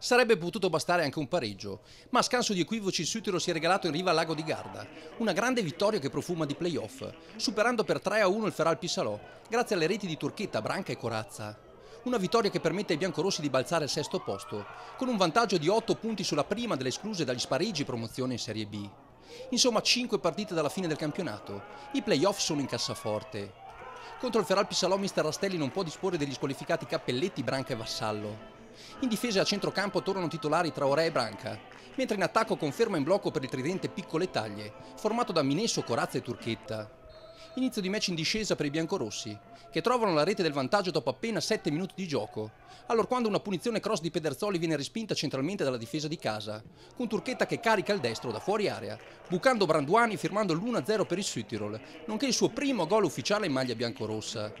Sarebbe potuto bastare anche un pareggio, ma a scanso di equivoci il Sutero si è regalato in riva al lago di Garda, una grande vittoria che profuma di playoff, superando per 3-1 il Feral Pisalò, grazie alle reti di Turchetta, Branca e Corazza. Una vittoria che permette ai biancorossi di balzare al sesto posto, con un vantaggio di 8 punti sulla prima delle escluse dagli spareggi promozione in Serie B. Insomma, 5 partite dalla fine del campionato. I playoff sono in cassaforte. Contro il Feral Pisalò mister Rastelli non può disporre degli squalificati Cappelletti, Branca e Vassallo. In difesa a centrocampo tornano titolari Traoré e Branca, mentre in attacco conferma in blocco per il tridente piccole taglie, formato da Minesso, Corazza e Turchetta. Inizio di match in discesa per i biancorossi, che trovano la rete del vantaggio dopo appena 7 minuti di gioco, allora quando una punizione cross di Pederzoli viene respinta centralmente dalla difesa di casa, con Turchetta che carica il destro da fuori area, bucando Branduani firmando l'1-0 per il Sütirol, nonché il suo primo gol ufficiale in maglia biancorossa.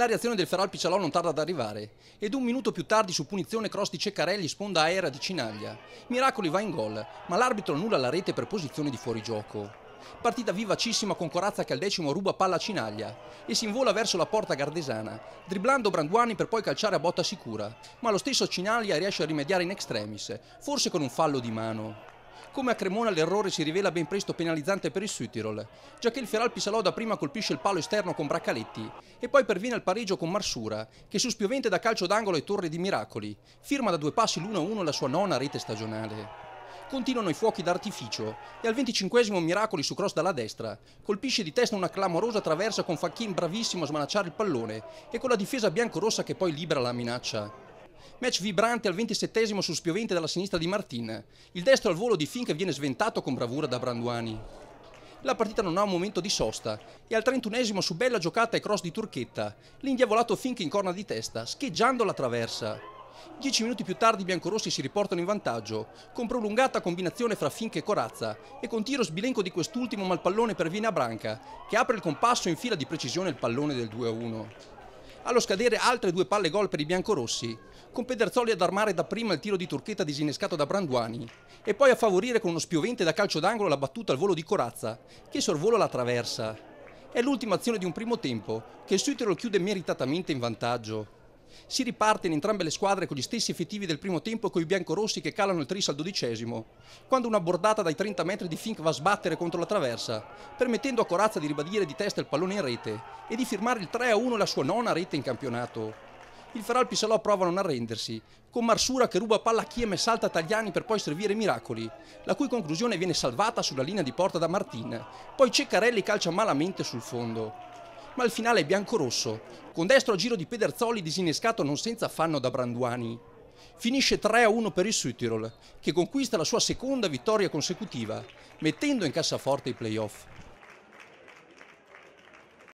La reazione del Feral Piccialò non tarda ad arrivare ed un minuto più tardi su punizione cross di Ceccarelli sponda aerea di Cinaglia. Miracoli va in gol, ma l'arbitro annulla la rete per posizione di fuorigioco. Partita vivacissima con Corazza che al decimo ruba palla a Cinaglia e si invola verso la porta gardesana, dribblando Branduani per poi calciare a botta sicura, ma lo stesso Cinaglia riesce a rimediare in extremis, forse con un fallo di mano. Come a Cremona l'errore si rivela ben presto penalizzante per il Sütirol, già che il Feralpi Saloda prima colpisce il palo esterno con Braccaletti e poi perviene al pareggio con Marsura, che su spiovente da calcio d'angolo e torre di miracoli, firma da due passi l'1-1 la sua nona rete stagionale continuano i fuochi d'artificio e al 25 Miracoli su cross dalla destra colpisce di testa una clamorosa traversa con Fachin bravissimo a smanacciare il pallone e con la difesa biancorossa che poi libera la minaccia. Match vibrante al 27 su spiovente dalla sinistra di Martin. Il destro al volo di Fink viene sventato con bravura da Branduani. La partita non ha un momento di sosta e al 31 su bella giocata e cross di Turchetta, l'indiavolato Fink in corna di testa, scheggiando la traversa. Dieci minuti più tardi i biancorossi si riportano in vantaggio, con prolungata combinazione fra Fink e Corazza e con tiro sbilenco di quest'ultimo ma il pallone perviene a Branca, che apre il compasso in fila di precisione il pallone del 2-1. Allo scadere altre due palle gol per i biancorossi, con Pederzoli ad armare dapprima il tiro di Turchetta disinnescato da Branduani e poi a favorire con uno spiovente da calcio d'angolo la battuta al volo di Corazza, che sorvola la traversa. È l'ultima azione di un primo tempo che il Suitero chiude meritatamente in vantaggio. Si riparte in entrambe le squadre con gli stessi effettivi del primo tempo e con i biancorossi che calano il tris al dodicesimo, quando una bordata dai 30 metri di Fink va a sbattere contro la traversa, permettendo a Corazza di ribadire di testa il pallone in rete e di firmare il 3-1 la sua nona rete in campionato. Il Feralpi Salò prova a non arrendersi, con Marsura che ruba palla a Chiem e salta Tagliani per poi servire Miracoli, la cui conclusione viene salvata sulla linea di porta da Martin, poi Ceccarelli calcia malamente sul fondo. Ma il finale è biancorosso, con destro a giro di Pederzoli disinnescato non senza affanno da Branduani. Finisce 3-1 per il Sütirol, che conquista la sua seconda vittoria consecutiva, mettendo in cassaforte i playoff.